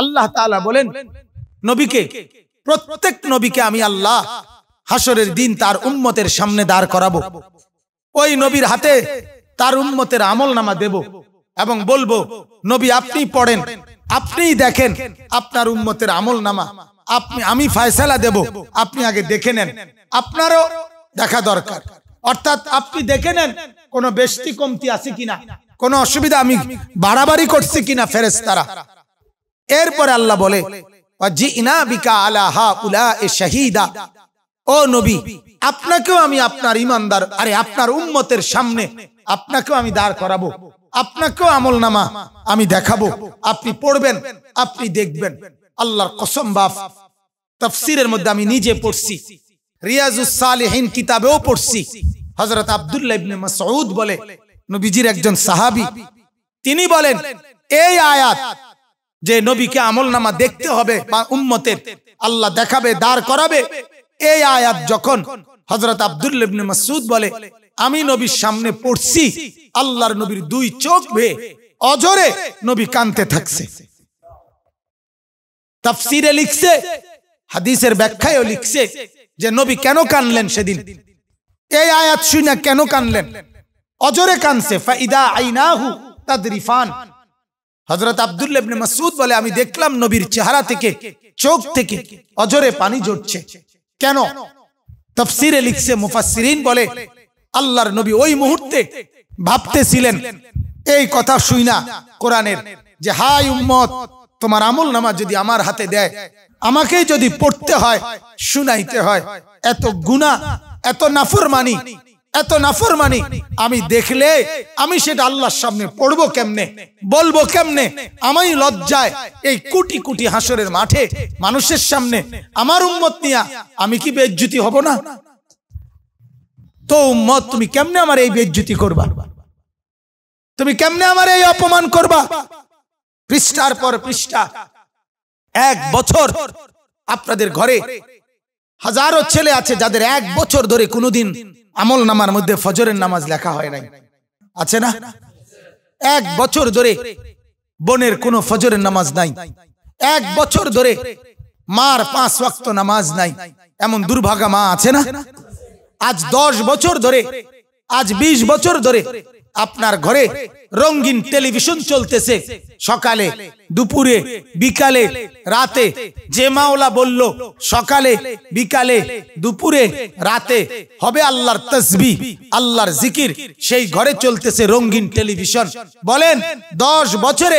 আল্লাহ তাআলা বলেন নবীকে প্রত্যেক নবীকে আমি আল্লাহ হাসরের দিন তার উম্মতের সামনে দাঁড় করাবো ওই নবীর হাতে তার উম্মতের আমল নামা দেব এবং বলবো নবী আপনি পড়েন আপনি দেখেন আপনার উম্মতের আমল নামা আপনি আমি ফায়সালা দেব আপনি আগে দেখে নেন আপনারও দেখা দরকার অর্থাৎ আপনি দেখে নেন কোনো বেশি কমতি আছে কিনা কোনো অসুবিধা আমি বাড়াবাড়ি করছি কিনা ফেরেস্তারা এরপরে আল্লাহ বলে শাহিদা ও নবী আপনাকেও আমি আপনার ইমানদার আরে আপনার উম্মতের সামনে আপনাকেও আমি দাঁড় করাবো আপনাকেও আমল নামা আমি দেখাবো আপনি পড়বেন আপনি দেখবেন আল্লাহর কসম বাপ তফসিরের মধ্যে আমি নিজে পড়ছি রিয়াজুসালেহীন কিতাবেও পড়ছি হজরত আবদুল্লাহ ইবনে মাসউদ বলে নবীজির একজন সাহাবি তিনি বলেন এই আয়াত যে নবীকে আমল নামা দেখতে হবে বা উম্মতের আল্লাহ দেখাবে দাঁড় করাবে এই আয়াত যখন হজরত আব্দুল মাসুদ বলে আমি নবীর সামনে পড়ছি আল্লাহর নবীর দুই চোখ ভে অজরে নবী কানতে থাকছে তাফসিরে লিখছে হাদিসের ব্যাখ্যায় লিখছে যে নবী কেন কানলেন সেদিন এই আয়াত শুনে কেন কানলেন অজরে কানছে ফাইদা আইনাহু তাদরিফান হজরত আবদুল্লাবনে মাসুদ বলে আমি দেখলাম নবীর চেহারা থেকে চোখ থেকে অজরে পানি জড়ছে কেন তফসিরে লিখছে মুফাসিরিন বলে আল্লাহর নবী ওই মুহূর্তে ভাবতেছিলেন এই কথা শুই না কোরআনের যে হাই উম্মত তোমার আমল নামা যদি আমার হাতে দেয় আমাকে যদি পড়তে হয় শুনাইতে হয় এত গুণা এত মানি এত নাফরমানি আমি দেখলে আমি সেটা আল্লাহর সামনে পড়বো কেমনে বলবো কেমনে আমাই লজ্জায় এই কোটি কোটি হাসরের মাঠে মানুষের সামনে আমার উম্মত নিয়া আমি কি বেজ্জুতি হব না তো উম্মত তুমি কেমনে আমার এই বেজ্জুতি করবা তুমি কেমনে আমার এই অপমান করবা পৃষ্ঠার পর পৃষ্ঠা এক বছর আপনাদের ঘরে হাজারো ছেলে আছে যাদের এক বছর ধরে কোনোদিন আমল নামার মধ্যে ফজরের নামাজ লেখা হয় নাই আছে না এক বছর ধরে বোনের কোনো ফজরের নামাজ নাই এক বছর ধরে মার পাঁচ ওয়াক্ত নামাজ নাই এমন দুর্ভাগা মা আছে না আজ দশ বছর ধরে আজ ২০ বছর ধরে আপনার ঘরে রঙিন টেলিভিশন চলতেছে সকালে দুপুরে বিকালে রাতে যে মাওলা বলল সকালে বিকালে দুপুরে রাতে হবে আল্লাহর তসবি আল্লাহর জিকির সেই ঘরে চলতেছে রঙিন টেলিভিশন বলেন দশ বছরে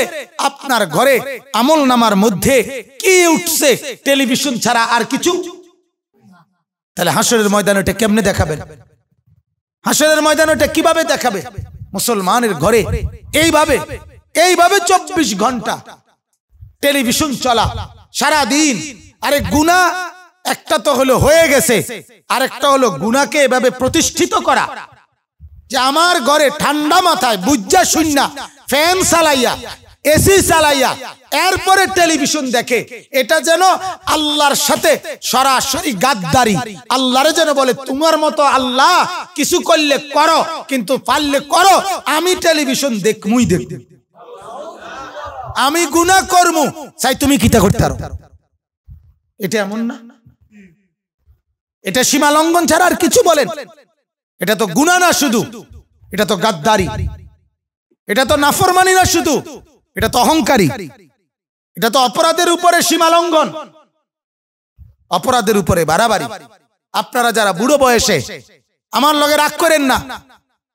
আপনার ঘরে আমল নামার মধ্যে কি উঠছে টেলিভিশন ছাড়া আর কিছু তাহলে হাসরের ময়দান ওটা কেমনে দেখাবেন হাসরের ময়দান ওটা কিভাবে দেখাবে মুসলমানের ঘরে এইভাবে এইভাবে চব্বিশ ঘন্টা টেলিভিশন চলা সারা দিন আরে গুণা একটা তো হলো হয়ে গেছে আর একটা হলো গুণাকে এভাবে প্রতিষ্ঠিত করা যে আমার ঘরে ঠান্ডা মাথায় বুজ্জা শূন্য ফ্যান চালাইয়া এসি চালাইয়া এরপরে টেলিভিশন দেখে এটা যেন আল্লাহর সাথে সরাসরি গাদ্দারি আল্লাহর যেন বলে তোমার মতো আল্লাহ কিছু করলে করো কিন্তু পারলে করো আমি টেলিভিশন দেখমুই দেখব আমি গুণা করমু চাই তুমি কিতা করতে পারো এটা এমন না এটা সীমা লঙ্ঘন ছাড়া আর কিছু বলেন এটা তো গুণা না শুধু এটা তো গাদ্দারি এটা তো নাফরমানি না শুধু এটা তো অহংকারী এটা তো অপরাধের উপরে সীমালঙ্ঘন অপরাধের উপরে বাড়াবাড়ি আপনারা যারা বুড়ো বয়সে আমার লগে রাগ করেন না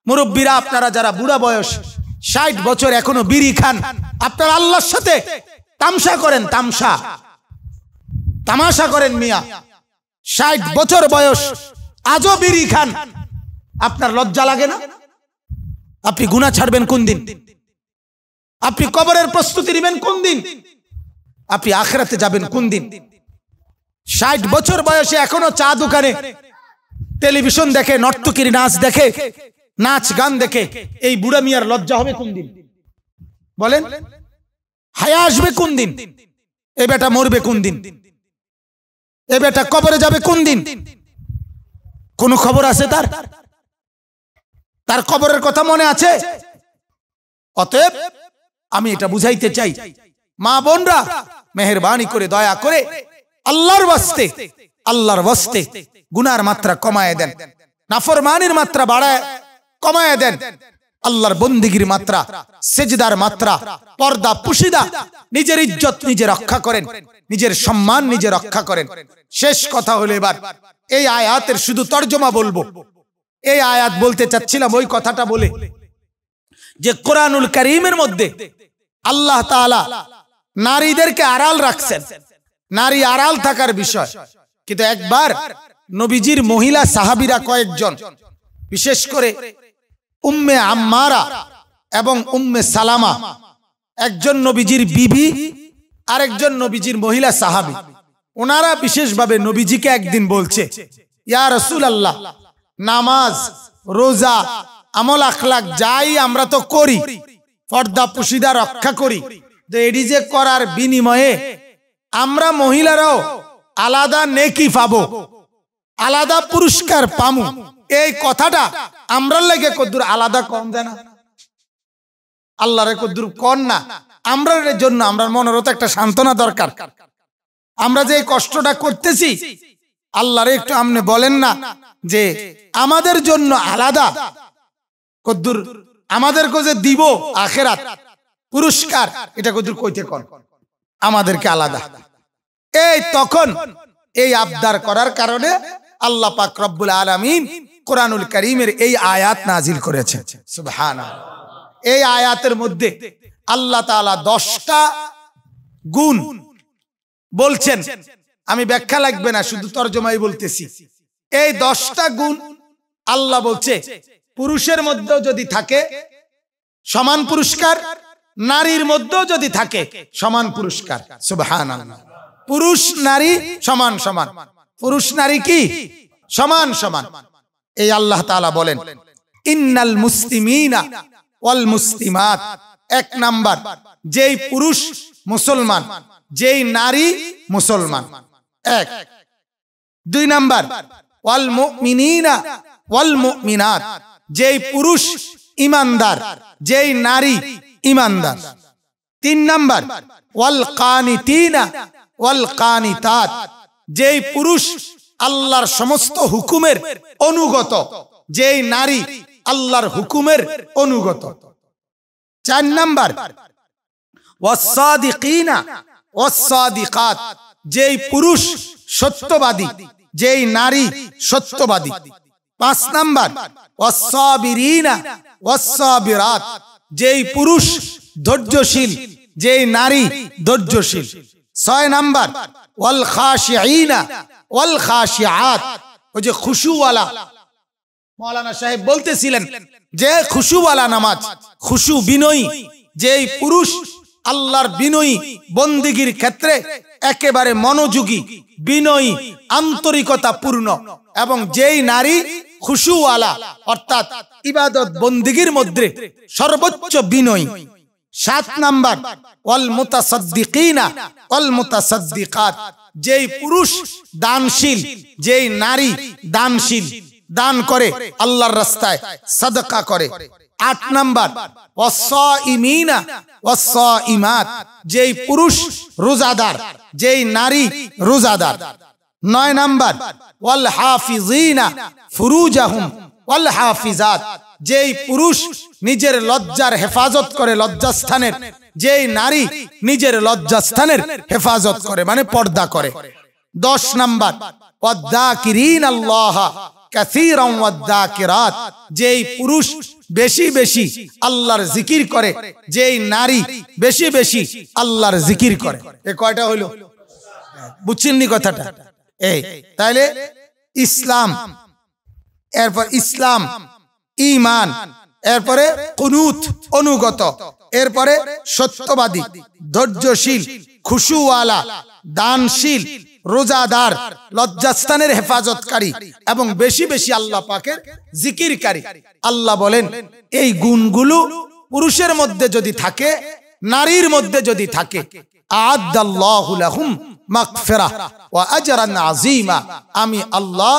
মুরব্বীরা আপনারা যারা বুড়া বয়স ষাট বছর এখনো বিড়ি খান আপনারা আল্লাহর সাথে তামসা করেন তামসা তামাশা করেন মিয়া ষাট বছর বয়স আজও বিড়ি খান আপনার লজ্জা লাগে না আপনি গুণা ছাড়বেন কোন দিন আপনি কবরের প্রস্তুতি নেবেন কোন দিন আপনি আখরাতে যাবেন কোন দিন ষাট বছর বয়সে এখনো চা দোকানে টেলিভিশন দেখে নর্তকির নাচ দেখে নাচ গান দেখে এই বুড়া মিয়ার লজ্জা হবে কোন দিন বলেন হায়া আসবে কোন দিন এ বেটা মরবে কোন দিন এ বেটা কবরে যাবে কোন দিন কোন খবর আছে তার তার কবরের কথা মনে আছে অতএব আমি এটা বুঝাইতে চাই মা বোনরা মেহরবানি করে দয়া করে আল্লাহর বাস্তে আল্লাহর বাস্তে গুনার মাত্রা কমায় দেন নাফরমানির মাত্রা বাড়ায় কমায় দেন আল্লাহর বন্দিগির মাত্রা সেজদার মাত্রা পর্দা পুশিদা নিজের ইজ্জত নিজে রক্ষা করেন নিজের সম্মান নিজে রক্ষা করেন শেষ কথা হলো এবার এই আয়াতের শুধু তর্জমা বলবো এই আয়াত বলতে চাচ্ছিলাম ওই কথাটা বলে যে কোরআনুল করিমের মধ্যে আল্লাহ তালা নারীদেরকে আড়াল রাখছেন নারী আড়াল থাকার বিষয় কিন্তু একবার নবীজির মহিলা সাহাবিরা কয়েকজন বিশেষ করে উম্মে আম্মারা এবং উম্মে সালামা একজন নবীজির বিবি আরেকজন নবীজির মহিলা সাহাবি ওনারা বিশেষভাবে নবীজিকে একদিন বলছে ইয়া রসুল আল্লাহ নামাজ রোজা আমল আখলাক যাই আমরা তো করি পর্দা পুশিদা রক্ষা করি তো এটি যে করার বিনিময়ে আমরা মহিলারাও আলাদা নেকি পাব আলাদা পুরস্কার পামু এই কথাটা আমরা লেগে কদ্দুর আলাদা কম দেয় না আল্লাহরে কদ্দুর কর না এর জন্য আমরা মনেরত একটা সান্ত্বনা দরকার আমরা যে কষ্টটা করতেছি আল্লাহরে একটু আমনে বলেন না যে আমাদের জন্য আলাদা কদ্দুর আমাদেরকে যে দিব আখেরাত পুরস্কার এটা কদ্দুর কইতে কর আমাদেরকে আলাদা এই তখন এই আবদার করার কারণে আল্লাহ পাক রব্বুল আলমিন কোরআনুল করিমের এই আয়াত নাজিল করেছে এই আয়াতের মধ্যে আল্লাহ তালা দশটা গুণ বলছেন আমি ব্যাখ্যা লাগবে না শুধু তর্জমাই বলতেছি এই দশটা গুণ আল্লাহ বলছে পুরুষের মধ্যেও যদি থাকে সমান পুরস্কার নারীর মধ্যেও যদি থাকে সমান পুরস্কার সুবহান পুরুষ নারী সমান সমান পুরুষ নারী কি সমান সমান এই আল্লাহ তালা বলেন ইন্নাল মুসলিমিনা ওয়াল মুসলিমাত এক নাম্বার যেই পুরুষ মুসলমান যেই নারী মুসলমান এক দুই নাম্বার ওয়াল মুমিনিনা ওয়াল মুমিনাত যেই পুরুষ ইমানদার যেই নারী ইমানদার তিন নাম্বার ওয়াল কানি তিনা ওয়াল কানি তাত যেই পুরুষ আল্লাহর সমস্ত হুকুমের অনুগত যেই নারী আল্লাহর হুকুমের অনুগত চার নাম্বার ওয়াসাদিকিনা ওয়াসাদিকাত যেই পুরুষ সত্যবাদী যেই নারী সত্যবাদী পাঁচ নাম্বার অসবিরা অসবিরাত যেই পুরুষ ধৈর্যশীল যেই নারী ধৈর্যশীল ছয় নাম্বার ওয়াল খাশিয়া ওয়াল খাশিয়াত ওই যে খুশুওয়ালা মৌলানা সাহেব বলতেছিলেন যে খুশুওয়ালা নামাজ খুশু বিনয়ী যেই পুরুষ আল্লাহর বিনয়ী বন্দিগির ক্ষেত্রে একেবারে মনোযোগী বিনয়ী আন্তরিকতা পূর্ণ এবং যেই নারী খুশুয়ালা অর্থাৎ ইবাদত বন্দিগির মধ্যে সর্বোচ্চ বিনয় সাত নাম্বার অল মোতাসদ্দিকা অল মুতাসদ্দিকাত যেই পুরুষ দানশীল যেই নারী দানশীল দান করে আল্লাহর রাস্তায় সাদকা করে আট নাম্বার অসইমিনা ইমাত যেই পুরুষ রোজাদার যেই নারী রোজাদার নয় নাম্বার ওয়াল হাফিজিনা ফুরুজাহুম ওয়াল হাফিজাত যেই পুরুষ নিজের লজ্জার হেফাজত করে লজ্জাস্থানের যেই নারী নিজের লজ্জাস্থানের হেফাজত করে মানে পর্দা করে দশ নাম্বার যেই পুরুষ বেশি বেশি আল্লাহর জিকির করে যেই নারী বেশি বেশি আল্লাহর জিকির করে এ কয়টা হইল বুঝছেননি কথাটা এই তাইলে ইসলাম এরপর ইসলাম ইমান এরপরে কুনুত অনুগত এরপরে সত্যবাদী ধৈর্যশীল খুশুওয়ালা দানশীল রোজাদার লজ্জাস্থানের হেফাজতকারী এবং বেশি বেশি আল্লাহ পাকের জিকিরকারী আল্লাহ বলেন এই গুণগুলো পুরুষের মধ্যে যদি থাকে নারীর মধ্যে যদি থাকে আমি আল্লাহ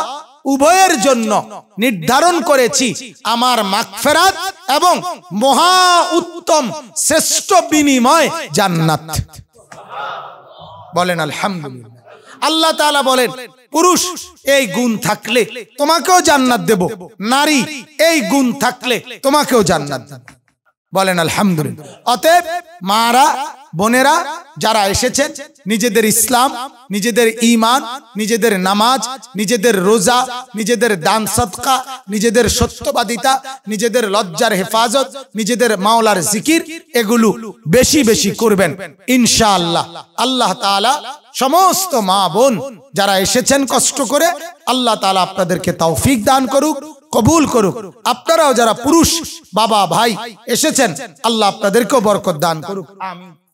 উভয়ের জন্য নির্ধারণ করেছি আমার মাকফেরাত এবং মহা উত্তম শ্রেষ্ঠ বিনিময় জান্নাত বলেন আলহামদুলিল্লাহ আল্লাহ তালা বলেন পুরুষ এই গুণ থাকলে তোমাকেও জান্নাত দেব নারী এই গুণ থাকলে তোমাকেও জান্নাত দেব বলেন আলহামদুলিল্লাহ অতএব মারা বোনেরা যারা এসেছেন নিজেদের ইসলাম নিজেদের ইমান নিজেদের নামাজ নিজেদের রোজা নিজেদের দান সৎকা নিজেদের সত্যবাদিতা নিজেদের লজ্জার হেফাজত নিজেদের মাওলার জিকির এগুলো বেশি বেশি করবেন ইনশাআল্লাহ আল্লাহ তালা সমস্ত মা বোন যারা এসেছেন কষ্ট করে আল্লাহ তালা আপনাদেরকে তৌফিক দান করুক কবুল করুক আপনারাও যারা পুরুষ বাবা ভাই এসেছেন আল্লাহ আপনাদেরকেও বরকত দান করুক আমি